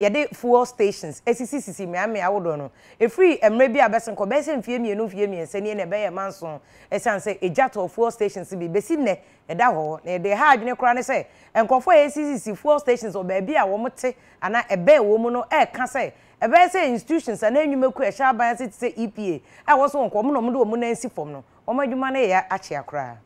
yɛde fuel stations esisi sisi mmeammea ahodoɔ no efiri mmerɛ bi abɛsɛn kɔ bɛsɛ mfie mmienu mfie mmiɛnsa nie na ɛbɛyɛ manson ɛsan sɛ egya tɔ fuel stations bi besi nnɛ ɛda hɔ na yɛde ha adwene koraa ne sɛ nkɔfoɔ a esisi fuel stations wɔ baabi a wɔn te anaa ɛbɛn wɔn mu no ɛɛka sɛ ɛbɛyɛ sɛ institutions anaa enyumaku ɛhyɛ aban ase te sɛ epa a wɔn so wɔn kɔ wɔn na wɔn de wɔn nan si fam no wɔn adwuma no yɛ akyea koraa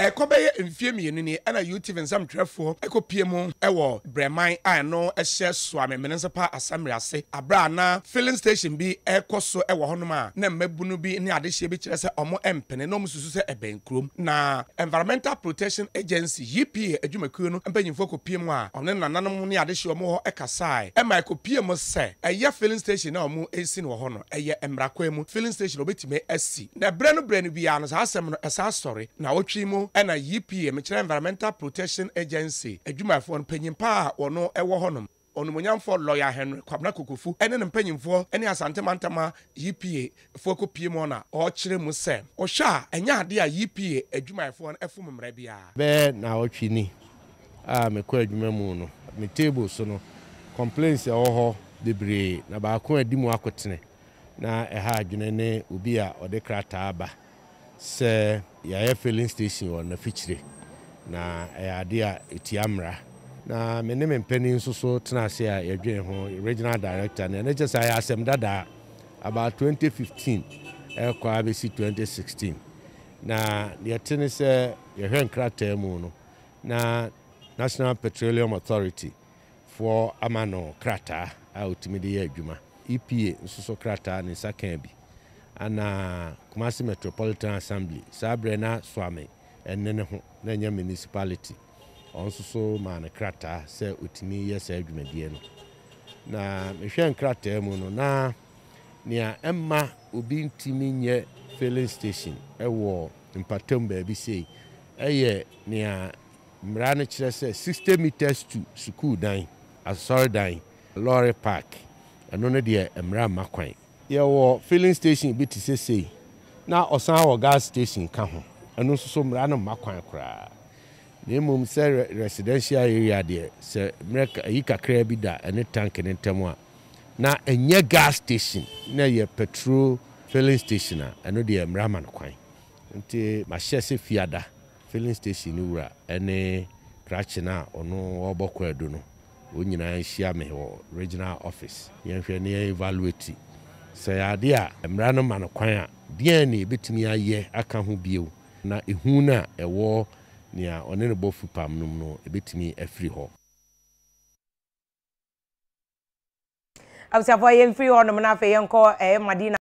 ɛkɔ bɛyɛ mfie mmienu ni ɛna utv nsɛmtwerɛfoɔ ɛkɔ pie mu ɛwɔ brɛman a ɛno ɛhyɛ soamemene nsepa asamre ase abrɛ na filling station bi ɛkɔ so ɛwɔ hɔnom a na mmabunu bi ne adehyeɛ bi kyerɛ sɛ ɔmo ɛmpene na ɔmo susu sɛ ɛbɛn kurom na environmental protection agency epa adwumakuo no mpanyimfoɔ kɔ pie mu a ɔne nananom ne adehyeɛ ɔmo hɔ ɛkasae ɛma ɛkɔ pie mu sɛ ɛyɛ filling station na ɔmo esi no wɔ hɔ no ɛyɛ mmarakwan mu filling station obetumi asi na brɛ no brɛ no biara no saa asɛm no ɛsaa sɔre na wɔtwi mu ɛna epa mekyerɛ environmental protection agency adwumayɛfoɔ no panyin paa wɔno ɛwɔ hɔnom ɔnumonyamfoɔ lɔya henry kwabena kokofu ɛne ne mpanyimfoɔ ne asantemantama epa foɔ kɔ pie mu na ɔrekyerɛ mu sɛ ɔhwɛ a ɛnyɛ ade a epa adwumayɛfoɔ no ɛfom mmerɛ biara bɛɛ na ɔtwi ni a mekɔ adwuma mu no me table so no complaints ɛwɔ hɔ bebree na baako adi mu akotene na ɛha adwene ne obi a ɔde krataa aba sɛ yɛayɛ filling station wɔ nafikyire na ɛyɛ ade a ɛtia mmara na me ne me mpanin nso so tena ase a yɛdwene ho regional director no ɛno kyɛ sɛ ayɛ asɛm dada about 2015 ɛkɔ a bɛsi 2016 na yɛte ne sɛ yɛhwɛ nkrataa mu no na national petroleum authority foɔ ama no krataa a ɔtumi de yɛ adwuma epa nso so krataa ne nsa bi ana Kumasi Metropolitan Assembly saa berɛ na Swame ɛne ne ho na ɛnyɛ municipality ɔnso so maa ne krataa sɛ ɔtumi yɛ saa adwumadie no na mehwɛ nkrataa mu no na nea ɛma obi ntumi nyɛ filling station ɛwɔ mpatam baabi sei ɛyɛ nea mmara no kyerɛ sɛ 60 meters to sukuu dan dan lɔre park ɛno no deɛ mmara mma kwan yɛwɔ filling station bi te sesei na ɔsan wɔ gas station ka ho ɛno nso so mmara no mma kwan koraa na mmom sɛ residential area deɛ sɛ mmerɛ ayi kakra bi da ɛne tank ne ntɛm a na ɛnyɛ gas station na yɛ petrol filling station a ɛno deɛ mmara ma no kwan nti mahyɛ sɛ fiada filling station no wura ɛne krakye no a ɔno ɔbɔ kɔ adu no wɔn nyinaa nhyia me wɔ regional office yɛn yɛnhwɛ ne yɛn evaluate sɛ yɛ adeɛ a mmara no ma no kwan a deɛn na yɛbɛtumi ayɛ aka ho bio na ehu no a ɛwɔ nea ɔne no bɔfu pam no mu no ɛbɛtumi afiri hɔ abusuafoɔ yɛmfiri hɔ nom no afei yɛnkɔ ɛyɛ eh, madina